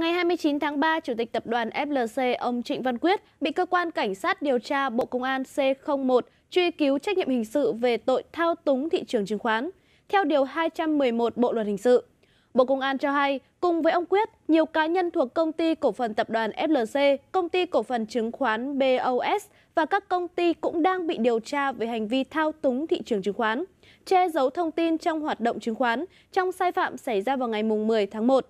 Ngày 29 tháng 3, Chủ tịch Tập đoàn FLC ông Trịnh Văn Quyết bị Cơ quan Cảnh sát điều tra Bộ Công an C01 truy cứu trách nhiệm hình sự về tội thao túng thị trường chứng khoán, theo Điều 211 Bộ Luật Hình sự. Bộ Công an cho hay, cùng với ông Quyết, nhiều cá nhân thuộc công ty cổ phần tập đoàn FLC, công ty cổ phần chứng khoán BOS và các công ty cũng đang bị điều tra về hành vi thao túng thị trường chứng khoán, che giấu thông tin trong hoạt động chứng khoán trong sai phạm xảy ra vào ngày 10 tháng 1.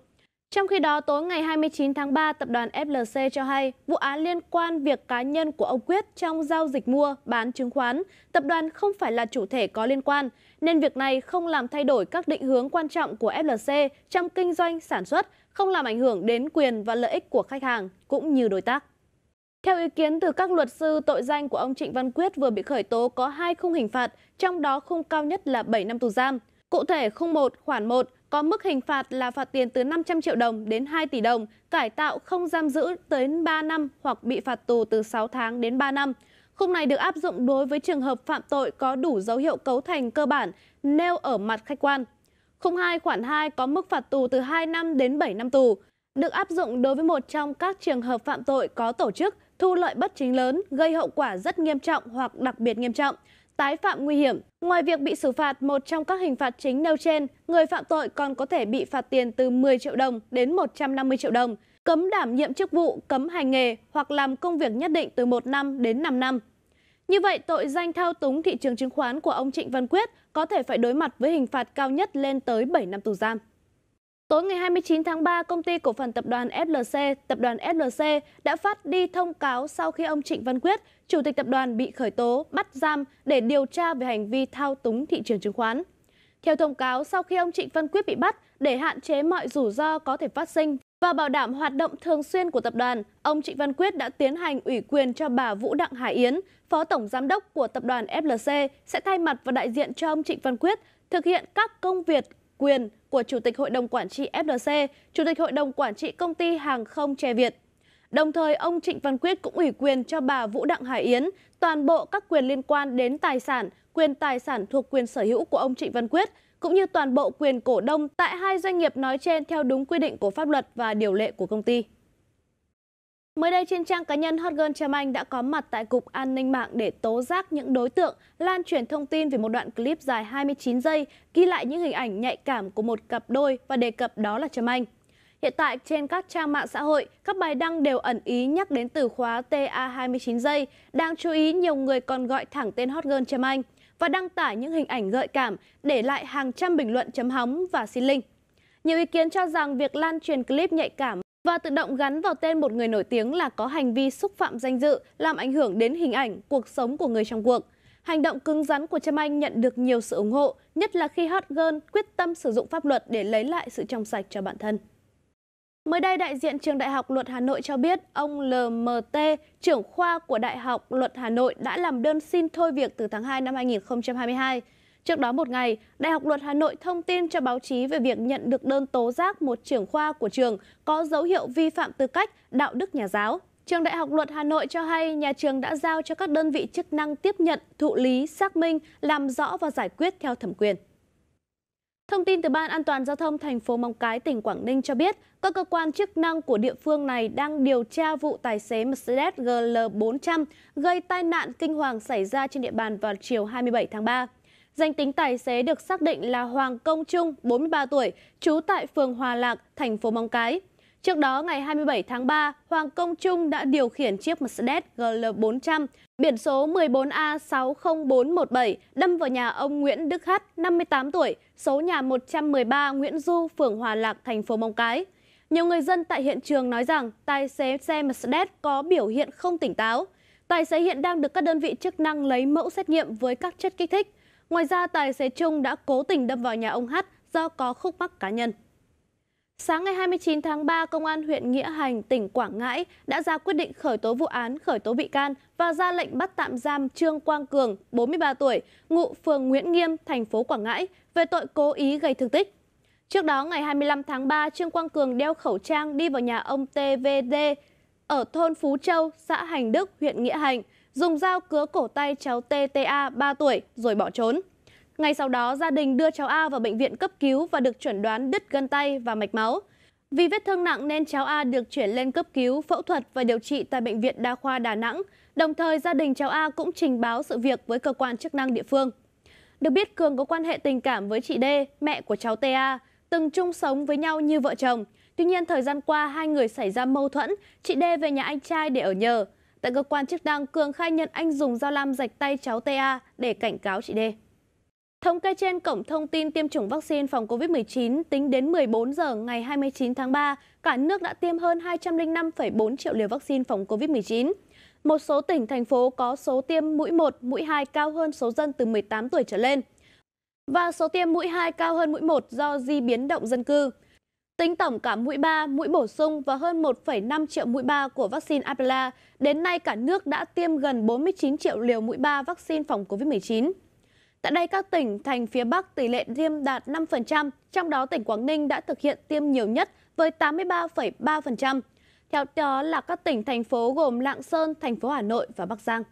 Trong khi đó, tối ngày 29 tháng 3, tập đoàn FLC cho hay vụ án liên quan việc cá nhân của ông Quyết trong giao dịch mua, bán chứng khoán, tập đoàn không phải là chủ thể có liên quan, nên việc này không làm thay đổi các định hướng quan trọng của FLC trong kinh doanh, sản xuất, không làm ảnh hưởng đến quyền và lợi ích của khách hàng cũng như đối tác. Theo ý kiến từ các luật sư, tội danh của ông Trịnh Văn Quyết vừa bị khởi tố có hai khung hình phạt, trong đó khung cao nhất là 7 năm tù giam. Cụ thể, khung 1, khoản 1 có mức hình phạt là phạt tiền từ 500 triệu đồng đến 2 tỷ đồng, cải tạo không giam giữ tới 3 năm hoặc bị phạt tù từ 6 tháng đến 3 năm. Khung này được áp dụng đối với trường hợp phạm tội có đủ dấu hiệu cấu thành cơ bản nêu ở mặt khách quan. Khung 2 khoản 2 có mức phạt tù từ 2 năm đến 7 năm tù, được áp dụng đối với một trong các trường hợp phạm tội có tổ chức, thu lợi bất chính lớn, gây hậu quả rất nghiêm trọng hoặc đặc biệt nghiêm trọng, tái phạm nguy hiểm. Ngoài việc bị xử phạt một trong các hình phạt chính nêu trên, người phạm tội còn có thể bị phạt tiền từ 10 triệu đồng đến 150 triệu đồng, cấm đảm nhiệm chức vụ, cấm hành nghề hoặc làm công việc nhất định từ 1 năm đến 5 năm. Như vậy, tội danh thao túng thị trường chứng khoán của ông Trịnh Văn Quyết có thể phải đối mặt với hình phạt cao nhất lên tới 7 năm tù giam. Tối ngày 29 tháng 3, công ty cổ phần tập đoàn SLC, tập đoàn SLC đã phát đi thông cáo sau khi ông Trịnh Văn Quyết, chủ tịch tập đoàn bị khởi tố, bắt giam để điều tra về hành vi thao túng thị trường chứng khoán. Theo thông cáo, sau khi ông Trịnh Văn Quyết bị bắt để hạn chế mọi rủi ro có thể phát sinh và bảo đảm hoạt động thường xuyên của tập đoàn, ông Trịnh Văn Quyết đã tiến hành ủy quyền cho bà Vũ Đặng Hải Yến, Phó Tổng Giám đốc của tập đoàn FLC, sẽ thay mặt và đại diện cho ông Trịnh Văn Quyết thực hiện các công việc quyền của Chủ tịch Hội đồng Quản trị FLC, Chủ tịch Hội đồng Quản trị Công ty Hàng không Tre Việt. Đồng thời, ông Trịnh Văn Quyết cũng ủy quyền cho bà Vũ Đặng Hải Yến toàn bộ các quyền liên quan đến tài sản, quyền tài sản thuộc quyền sở hữu của ông Trịnh Văn Quyết, cũng như toàn bộ quyền cổ đông tại hai doanh nghiệp nói trên theo đúng quy định của pháp luật và điều lệ của công ty. Mới đây trên trang cá nhân Hot Girl Trâm Anh đã có mặt tại Cục An ninh mạng để tố giác những đối tượng lan truyền thông tin về một đoạn clip dài 29 giây ghi lại những hình ảnh nhạy cảm của một cặp đôi và đề cập đó là Trâm Anh. Hiện tại trên các trang mạng xã hội, các bài đăng đều ẩn ý nhắc đến từ khóa TA29 giây. đang chú ý nhiều người còn gọi thẳng tên Hot Girl Trâm Anh và đăng tải những hình ảnh gợi cảm, để lại hàng trăm bình luận chấm hóng và xin link. Nhiều ý kiến cho rằng việc lan truyền clip nhạy cảm và tự động gắn vào tên một người nổi tiếng là có hành vi xúc phạm danh dự, làm ảnh hưởng đến hình ảnh, cuộc sống của người trong cuộc. Hành động cứng rắn của Trâm Anh nhận được nhiều sự ủng hộ, nhất là khi hot girl quyết tâm sử dụng pháp luật để lấy lại sự trong sạch cho bản thân. Mới đây, đại diện trường Đại học Luật Hà Nội cho biết ông LMT, trưởng khoa của Đại học Luật Hà Nội đã làm đơn xin thôi việc từ tháng 2 năm 2022. Trước đó một ngày, Đại học Luật Hà Nội thông tin cho báo chí về việc nhận được đơn tố giác một trưởng khoa của trường có dấu hiệu vi phạm tư cách, đạo đức nhà giáo. Trường Đại học Luật Hà Nội cho hay nhà trường đã giao cho các đơn vị chức năng tiếp nhận, thụ lý, xác minh, làm rõ và giải quyết theo thẩm quyền. Thông tin từ Ban An toàn Giao thông thành phố Móng Cái, tỉnh Quảng Ninh cho biết, các cơ quan chức năng của địa phương này đang điều tra vụ tài xế Mercedes GL400 gây tai nạn kinh hoàng xảy ra trên địa bàn vào chiều 27 tháng 3. Danh tính tài xế được xác định là Hoàng Công Trung, 43 tuổi, trú tại phường Hòa Lạc, thành phố Móng Cái. Trước đó, ngày 27 tháng 3, Hoàng Công Trung đã điều khiển chiếc Mercedes GL400 biển số 14A60417 đâm vào nhà ông Nguyễn Đức Hát, 58 tuổi, số nhà 113 Nguyễn Du, phường Hòa Lạc, thành phố Móng Cái. Nhiều người dân tại hiện trường nói rằng tài xế xe Mercedes có biểu hiện không tỉnh táo. Tài xế hiện đang được các đơn vị chức năng lấy mẫu xét nghiệm với các chất kích thích. Ngoài ra, tài xế Trung đã cố tình đâm vào nhà ông Hát do có khúc mắc cá nhân. Sáng ngày 29 tháng 3, Công an huyện Nghĩa Hành, tỉnh Quảng Ngãi đã ra quyết định khởi tố vụ án, khởi tố bị can và ra lệnh bắt tạm giam Trương Quang Cường, 43 tuổi, ngụ phường Nguyễn Nghiêm, thành phố Quảng Ngãi về tội cố ý gây thương tích. Trước đó, ngày 25 tháng 3, Trương Quang Cường đeo khẩu trang đi vào nhà ông TVD ở thôn Phú Châu, xã Hành Đức, huyện Nghĩa Hành – dùng dao cứa cổ tay cháu TTA 3 tuổi rồi bỏ trốn. Ngay sau đó, gia đình đưa cháu A vào bệnh viện cấp cứu và được chuẩn đoán đứt gân tay và mạch máu. Vì vết thương nặng nên cháu A được chuyển lên cấp cứu, phẫu thuật và điều trị tại Bệnh viện Đa khoa Đà Nẵng. Đồng thời, gia đình cháu A cũng trình báo sự việc với cơ quan chức năng địa phương. Được biết, Cường có quan hệ tình cảm với chị D, mẹ của cháu TA, từng chung sống với nhau như vợ chồng. Tuy nhiên, thời gian qua, hai người xảy ra mâu thuẫn, chị D về nhà anh trai để ở nhờ. Tại cơ quan chức năng, Cường khai nhận anh dùng dao lam rạch tay cháu TA để cảnh cáo chị D. Thống kê trên Cổng Thông tin Tiêm chủng Vaccine phòng COVID-19 tính đến 14 giờ ngày 29 tháng 3, cả nước đã tiêm hơn 205,4 triệu liều vaccine phòng COVID-19. Một số tỉnh, thành phố có số tiêm mũi 1, mũi 2 cao hơn số dân từ 18 tuổi trở lên. Và số tiêm mũi 2 cao hơn mũi 1 do di biến động dân cư. Tính tổng cả mũi 3, mũi bổ sung và hơn 1,5 triệu mũi 3 của vaccine Abdala, đến nay cả nước đã tiêm gần 49 triệu liều mũi 3 vaccine phòng COVID-19. Tại đây, các tỉnh, thành phía Bắc tỷ lệ tiêm đạt 5%, trong đó tỉnh Quảng Ninh đã thực hiện tiêm nhiều nhất với 83,3%. Theo đó là các tỉnh, thành phố gồm Lạng Sơn, thành phố Hà Nội và Bắc Giang.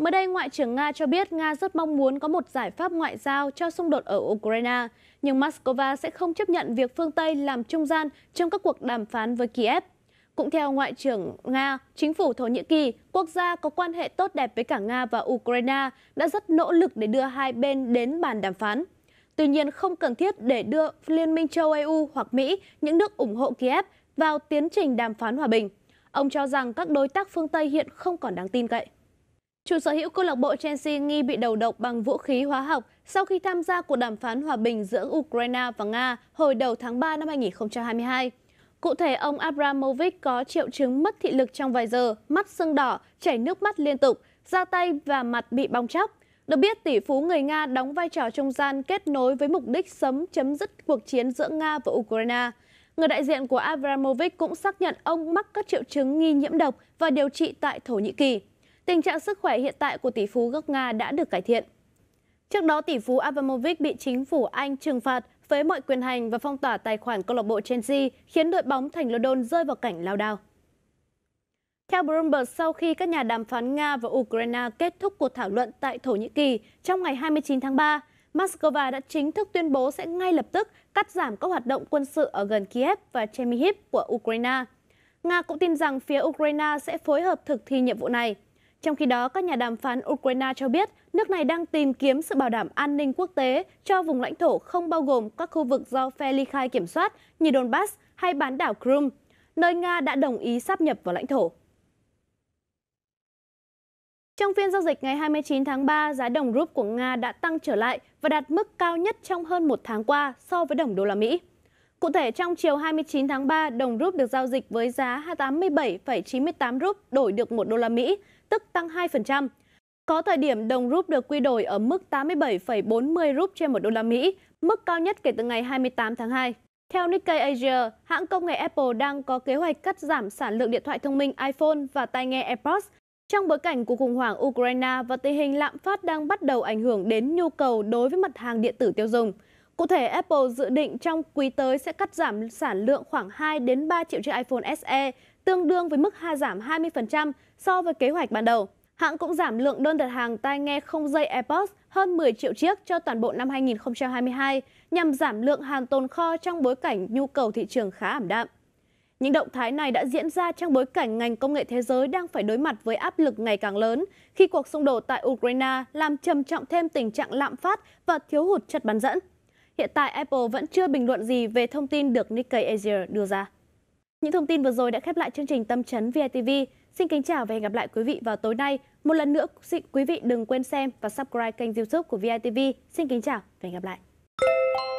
Mới đây, Ngoại trưởng Nga cho biết Nga rất mong muốn có một giải pháp ngoại giao cho xung đột ở Ukraine, nhưng Moscow sẽ không chấp nhận việc phương Tây làm trung gian trong các cuộc đàm phán với Kiev. Cũng theo Ngoại trưởng Nga, chính phủ Thổ Nhĩ Kỳ, quốc gia có quan hệ tốt đẹp với cả Nga và Ukraine, đã rất nỗ lực để đưa hai bên đến bàn đàm phán. Tuy nhiên, không cần thiết để đưa Liên minh châu EU hoặc Mỹ, những nước ủng hộ Kiev, vào tiến trình đàm phán hòa bình. Ông cho rằng các đối tác phương Tây hiện không còn đáng tin cậy. Chủ sở hữu câu lạc bộ Chelsea nghi bị đầu độc bằng vũ khí hóa học sau khi tham gia cuộc đàm phán hòa bình giữa Ukraine và Nga hồi đầu tháng 3 năm 2022. Cụ thể, ông Abramovich có triệu chứng mất thị lực trong vài giờ, mắt sưng đỏ, chảy nước mắt liên tục, da tay và mặt bị bong chóc. Được biết, tỷ phú người Nga đóng vai trò trung gian kết nối với mục đích sớm chấm dứt cuộc chiến giữa Nga và Ukraine. Người đại diện của Abramovich cũng xác nhận ông mắc các triệu chứng nghi nhiễm độc và điều trị tại Thổ Nhĩ Kỳ tình trạng sức khỏe hiện tại của tỷ phú gốc Nga đã được cải thiện. Trước đó, tỷ phú Abramovich bị chính phủ Anh trừng phạt với mọi quyền hành và phong tỏa tài khoản câu lạc bộ Chelsea, khiến đội bóng thành London rơi vào cảnh lao đao. Theo Bloomberg, sau khi các nhà đàm phán Nga và Ukraine kết thúc cuộc thảo luận tại Thổ Nhĩ Kỳ trong ngày 29 tháng 3, Moscow đã chính thức tuyên bố sẽ ngay lập tức cắt giảm các hoạt động quân sự ở gần Kiev và Chernihiv của Ukraine. Nga cũng tin rằng phía Ukraine sẽ phối hợp thực thi nhiệm vụ này. Trong khi đó, các nhà đàm phán Ukraine cho biết nước này đang tìm kiếm sự bảo đảm an ninh quốc tế cho vùng lãnh thổ không bao gồm các khu vực do phe ly khai kiểm soát như Donbass hay bán đảo Crimea, nơi Nga đã đồng ý sáp nhập vào lãnh thổ. Trong phiên giao dịch ngày 29 tháng 3, giá đồng rúp của Nga đã tăng trở lại và đạt mức cao nhất trong hơn một tháng qua so với đồng đô la Mỹ. Cụ thể, trong chiều 29 tháng 3, đồng rúp được giao dịch với giá 87,98 rúp đổi được 1 đô la Mỹ, tức tăng 2%. Có thời điểm đồng rúp được quy đổi ở mức 87,40 rúp trên một đô la Mỹ, mức cao nhất kể từ ngày 28 tháng 2. Theo Nikkei Asia, hãng công nghệ Apple đang có kế hoạch cắt giảm sản lượng điện thoại thông minh iPhone và tai nghe AirPods trong bối cảnh của khủng hoảng Ukraine và tình hình lạm phát đang bắt đầu ảnh hưởng đến nhu cầu đối với mặt hàng điện tử tiêu dùng. Cụ thể, Apple dự định trong quý tới sẽ cắt giảm sản lượng khoảng 2 đến 3 triệu chiếc iPhone SE, tương đương với mức hạ giảm 20% so với kế hoạch ban đầu. Hãng cũng giảm lượng đơn đặt hàng tai nghe không dây AirPods hơn 10 triệu chiếc cho toàn bộ năm 2022 nhằm giảm lượng hàng tồn kho trong bối cảnh nhu cầu thị trường khá ảm đạm. Những động thái này đã diễn ra trong bối cảnh ngành công nghệ thế giới đang phải đối mặt với áp lực ngày càng lớn khi cuộc xung đột tại Ukraine làm trầm trọng thêm tình trạng lạm phát và thiếu hụt chất bán dẫn. Hiện tại Apple vẫn chưa bình luận gì về thông tin được Nikkei Asia đưa ra. Những thông tin vừa rồi đã khép lại chương trình Tâm chấn VITV. Xin kính chào và hẹn gặp lại quý vị vào tối nay. Một lần nữa, quý vị đừng quên xem và subscribe kênh youtube của VITV. Xin kính chào và hẹn gặp lại.